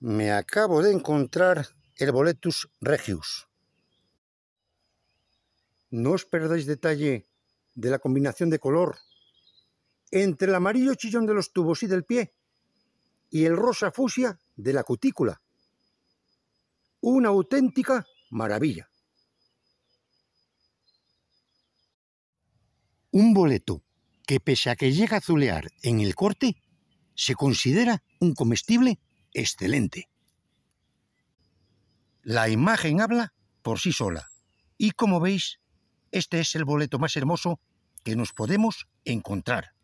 Me acabo de encontrar el Boletus Regius. No os perdáis detalle de la combinación de color entre el amarillo chillón de los tubos y del pie y el rosa fusia de la cutícula. Una auténtica maravilla. Un boleto que pese a que llega a azulear en el corte, se considera un comestible excelente. La imagen habla por sí sola. Y como veis, este es el boleto más hermoso que nos podemos encontrar.